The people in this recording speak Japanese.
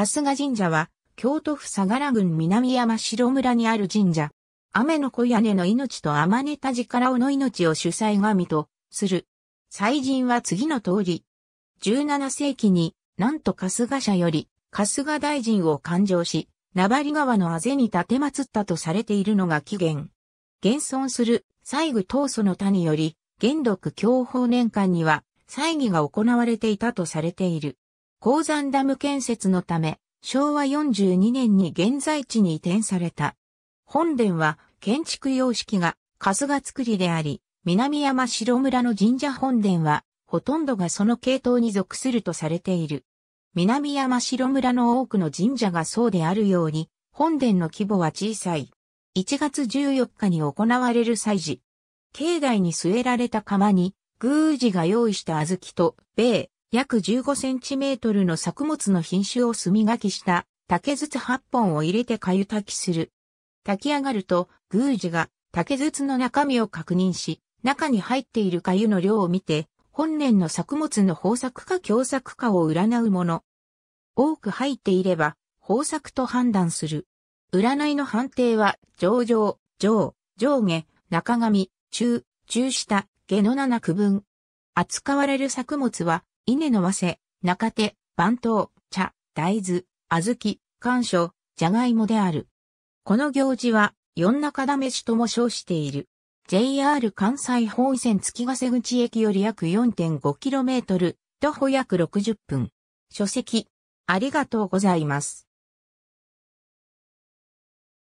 春日神社は、京都府相良郡南山城村にある神社。雨の小屋根の命と天ネタ力をの命を主催神とする。祭神は次の通り。17世紀に、なんと春日社より、春日大臣を勘定し、名張川のあぜに立てまったとされているのが起源。現存する、西具闘祖の他により、元禄享保年間には、祭儀が行われていたとされている。鉱山ダム建設のため、昭和42年に現在地に移転された。本殿は建築様式が春日造りであり、南山城村の神社本殿は、ほとんどがその系統に属するとされている。南山城村の多くの神社がそうであるように、本殿の規模は小さい。1月14日に行われる祭事。境内に据えられた釜に、宮司が用意した小豆と、米、約15センチメートルの作物の品種を炭書きした竹筒8本を入れて粥炊きする。炊き上がると、宮司が竹筒の中身を確認し、中に入っている粥の量を見て、本年の作物の豊作か凶作かを占うもの。多く入っていれば、豊作と判断する。占いの判定は、上上、上、上下、中上、中、中下、下の7区分。扱われる作物は、稲の和せ、中手、番頭、茶、大豆、小豆、干渉、じゃがいもである。この行事は、四中試しとも称している。JR 関西本線月ヶ瀬口駅より約 4.5km、徒歩約60分。書籍、ありがとうございます。